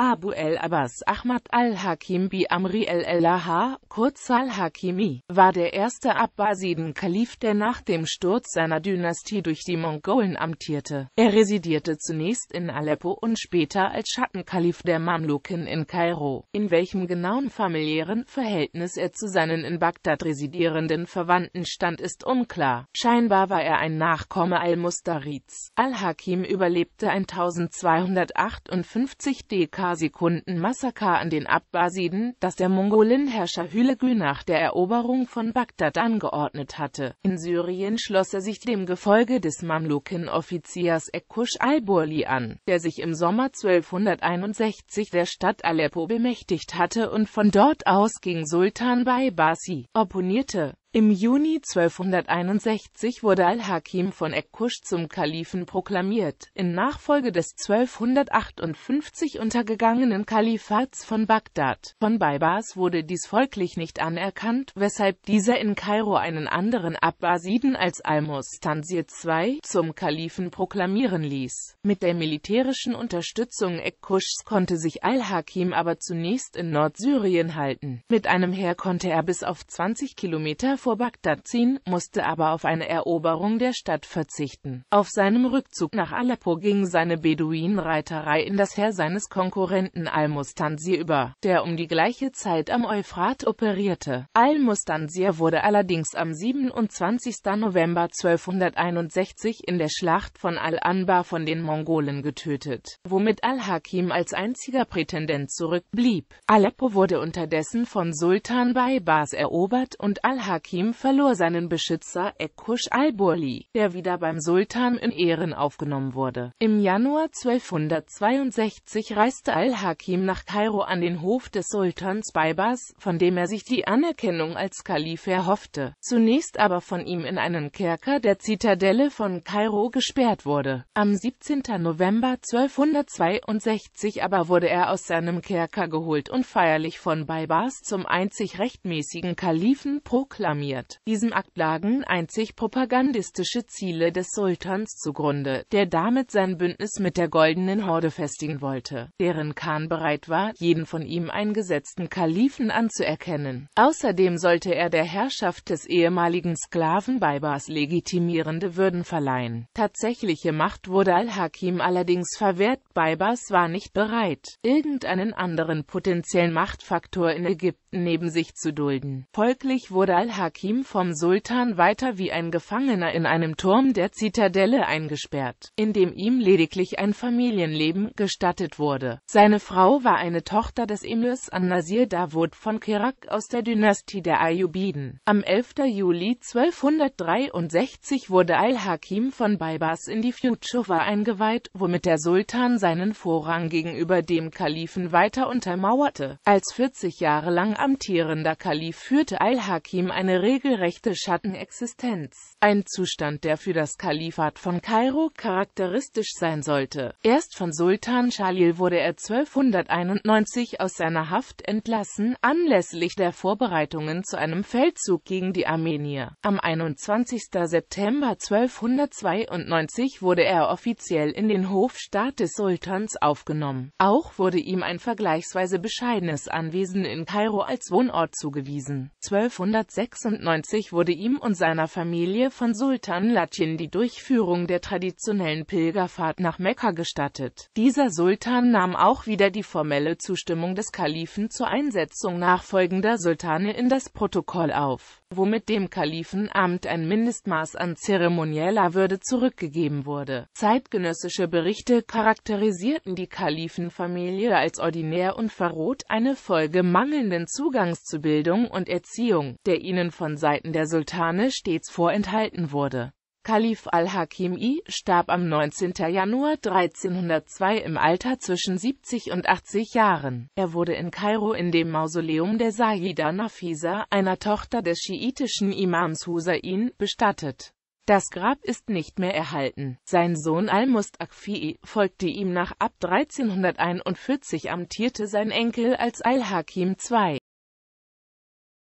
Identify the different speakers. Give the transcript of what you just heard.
Speaker 1: Abu el-Abbas Ahmad al-Hakim bi Amri el-Elaha, kurz al-Hakimi, war der erste Abbasiden-Kalif, der nach dem Sturz seiner Dynastie durch die Mongolen amtierte. Er residierte zunächst in Aleppo und später als Schattenkalif der Mamluken in Kairo, in welchem genauen familiären Verhältnis er zu seinen in Bagdad residierenden Verwandten stand, ist unklar. Scheinbar war er ein Nachkomme al-Mustarids. Al-Hakim überlebte 1258 dk paar Sekunden Massaker an den Abbasiden, das der Mongolin-Herrscher Hülegü nach der Eroberung von Bagdad angeordnet hatte. In Syrien schloss er sich dem Gefolge des Mamluken-Offiziers Ekkush al-Burli an, der sich im Sommer 1261 der Stadt Aleppo bemächtigt hatte und von dort aus gegen Sultan Baybasi opponierte im Juni 1261 wurde al-Hakim von Ekkusch zum Kalifen proklamiert, in Nachfolge des 1258 untergegangenen Kalifats von Bagdad. Von Baybars wurde dies folglich nicht anerkannt, weshalb dieser in Kairo einen anderen Abbasiden als al-Mustansir II zum Kalifen proklamieren ließ. Mit der militärischen Unterstützung Ekkuschs konnte sich al-Hakim aber zunächst in Nordsyrien halten. Mit einem Heer konnte er bis auf 20 Kilometer vor Bagdad ziehen, musste aber auf eine Eroberung der Stadt verzichten. Auf seinem Rückzug nach Aleppo ging seine Beduinenreiterei in das Heer seines Konkurrenten Al-Mustansir über, der um die gleiche Zeit am Euphrat operierte. Al-Mustansir wurde allerdings am 27. November 1261 in der Schlacht von Al-Anbar von den Mongolen getötet, womit Al-Hakim als einziger Prätendent zurückblieb. Aleppo wurde unterdessen von Sultan Baybars erobert und Al-Hakim Hakim verlor seinen Beschützer Ekusch al-Burli, der wieder beim Sultan in Ehren aufgenommen wurde. Im Januar 1262 reiste al-Hakim nach Kairo an den Hof des Sultans Baybars, von dem er sich die Anerkennung als Kalif erhoffte, zunächst aber von ihm in einen Kerker der Zitadelle von Kairo gesperrt wurde. Am 17. November 1262 aber wurde er aus seinem Kerker geholt und feierlich von Baybars zum einzig rechtmäßigen Kalifen proklamiert diffamiert. Diesem Akt lagen einzig propagandistische Ziele des Sultans zugrunde, der damit sein Bündnis mit der Goldenen Horde festigen wollte, deren Khan bereit war, jeden von ihm eingesetzten Kalifen anzuerkennen. Außerdem sollte er der Herrschaft des ehemaligen Sklaven Baibars legitimierende Würden verleihen. Tatsächliche Macht wurde al-Hakim allerdings verwehrt, Baibars war nicht bereit, irgendeinen anderen potenziellen Machtfaktor in Ägypten neben sich zu dulden. Folglich wurde al-Hakim Hakim vom Sultan weiter wie ein Gefangener in einem Turm der Zitadelle eingesperrt, in dem ihm lediglich ein Familienleben gestattet wurde. Seine Frau war eine Tochter des Emirs An-Nasir Dawud von Kerak aus der Dynastie der Ayyubiden. Am 11. Juli 1263 wurde Al-Hakim von Baybars in die Futschuwa eingeweiht, womit der Sultan seinen Vorrang gegenüber dem Kalifen weiter untermauerte. Als 40 Jahre lang amtierender Kalif führte Al-Hakim eine regelrechte Schattenexistenz, ein Zustand, der für das Kalifat von Kairo charakteristisch sein sollte. Erst von Sultan Schalil wurde er 1291 aus seiner Haft entlassen, anlässlich der Vorbereitungen zu einem Feldzug gegen die Armenier. Am 21. September 1292 wurde er offiziell in den Hofstaat des Sultans aufgenommen. Auch wurde ihm ein vergleichsweise bescheidenes Anwesen in Kairo als Wohnort zugewiesen. 1296 1996 wurde ihm und seiner Familie von Sultan Latschin die Durchführung der traditionellen Pilgerfahrt nach Mekka gestattet. Dieser Sultan nahm auch wieder die formelle Zustimmung des Kalifen zur Einsetzung nachfolgender Sultane in das Protokoll auf, womit dem Kalifenamt ein Mindestmaß an zeremonieller Würde zurückgegeben wurde. Zeitgenössische Berichte charakterisierten die Kalifenfamilie als ordinär und verrot eine Folge mangelnden Zugangs zu Bildung und Erziehung, der ihnen von Seiten der Sultane stets vorenthalten wurde. Kalif al hakim I. starb am 19. Januar 1302 im Alter zwischen 70 und 80 Jahren. Er wurde in Kairo in dem Mausoleum der Sayyida Nafisa, einer Tochter des schiitischen Imams Husain, bestattet. Das Grab ist nicht mehr erhalten. Sein Sohn al-Mustakfi folgte ihm nach. Ab 1341 amtierte sein Enkel als al-Hakim II.